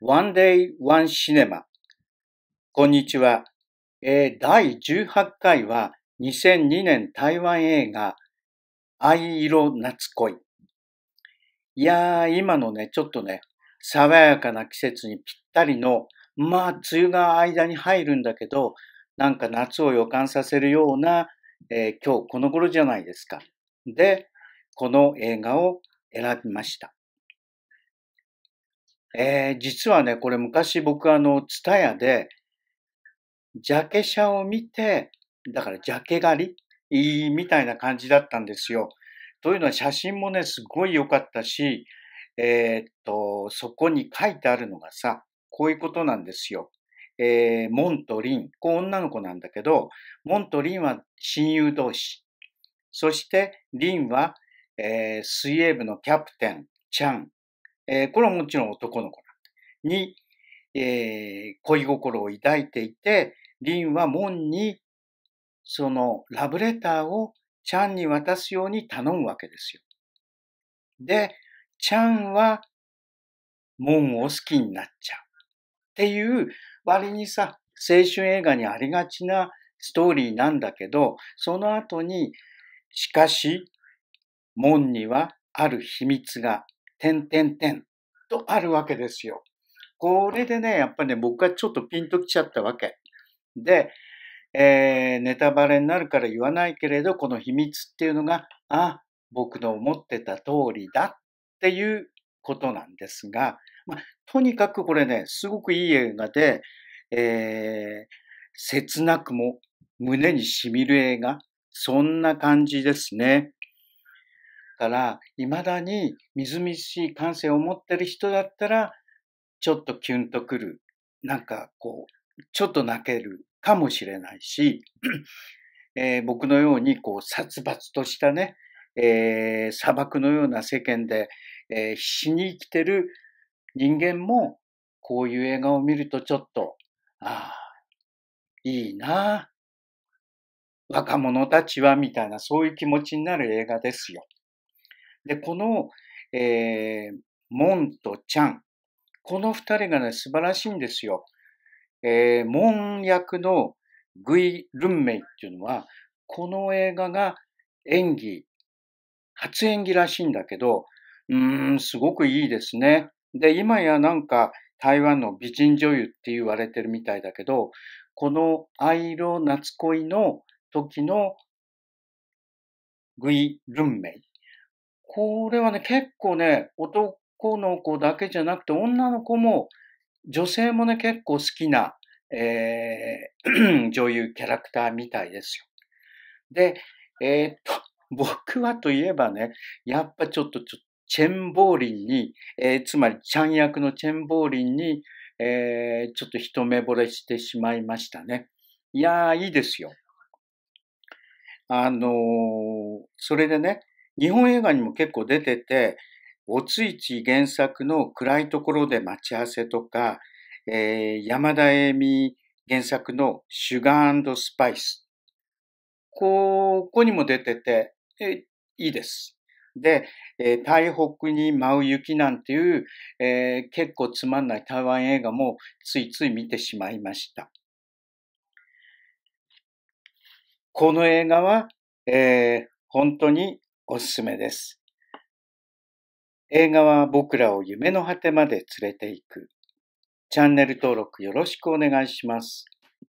One Day One Cinema こんにちは、えー、第18回は2002年台湾映画藍色夏恋いやー今のねちょっとね爽やかな季節にぴったりのまあ梅雨が間に入るんだけどなんか夏を予感させるような、えー、今日この頃じゃないですかでこの映画を選びましたえー、実はね、これ昔僕あの、ツタヤで、ジャケ写を見て、だからジャケ狩りみたいな感じだったんですよ。というのは写真もね、すごい良かったし、えー、っと、そこに書いてあるのがさ、こういうことなんですよ。えー、モンとリン。こう女の子なんだけど、モンとリンは親友同士。そして、リンは、えー、水泳部のキャプテン、チャン。えー、これはもちろん男の子なんだ。に、えー、恋心を抱いていて、リンはモンに、そのラブレターをチャンに渡すように頼むわけですよ。で、チャンは、モンを好きになっちゃう。っていう、割にさ、青春映画にありがちなストーリーなんだけど、その後に、しかし、門にはある秘密が点点点とあるわけですよ。これでね、やっぱりね、僕はちょっとピンときちゃったわけ。で、えー、ネタバレになるから言わないけれど、この秘密っていうのが、あ、僕の思ってた通りだっていうことなんですが、まとにかくこれね、すごくいい映画で、えー、切なくも胸にしみる映画、そんな感じですね。から、まだにみずみずしい感性を持ってる人だったら、ちょっとキュンとくる。なんかこう、ちょっと泣けるかもしれないし、えー、僕のようにこう、殺伐としたね、えー、砂漠のような世間で、えー、必死に生きてる人間も、こういう映画を見るとちょっと、ああ、いいな若者たちはみたいなそういう気持ちになる映画ですよ。で、この、えー、モンとチャン。この二人がね、素晴らしいんですよ。えー、モン役のグイ・ルンメイっていうのは、この映画が演技、初演技らしいんだけど、うーん、すごくいいですね。で、今やなんか台湾の美人女優って言われてるみたいだけど、この藍色夏恋の時のグイ・ルンメイ。これはね、結構ね、男の子だけじゃなくて、女の子も、女性もね、結構好きな、えー、女優、キャラクターみたいですよ。で、えー、っと、僕はといえばね、やっぱちょっとちょ、チェンボーリンに、えー、つまり、ちゃん役のチェンボーリンに、えー、ちょっと一目惚れしてしまいましたね。いやー、いいですよ。あのー、それでね、日本映画にも結構出てて、おついち原作の暗いところで待ち合わせとか、えー、山田恵美原作のシュガースパイス。ここにも出てて、えいいです。で、えー、台北に舞う雪なんていう、えー、結構つまんない台湾映画もついつい見てしまいました。この映画は、えー、本当におすすめです。映画は僕らを夢の果てまで連れて行く。チャンネル登録よろしくお願いします。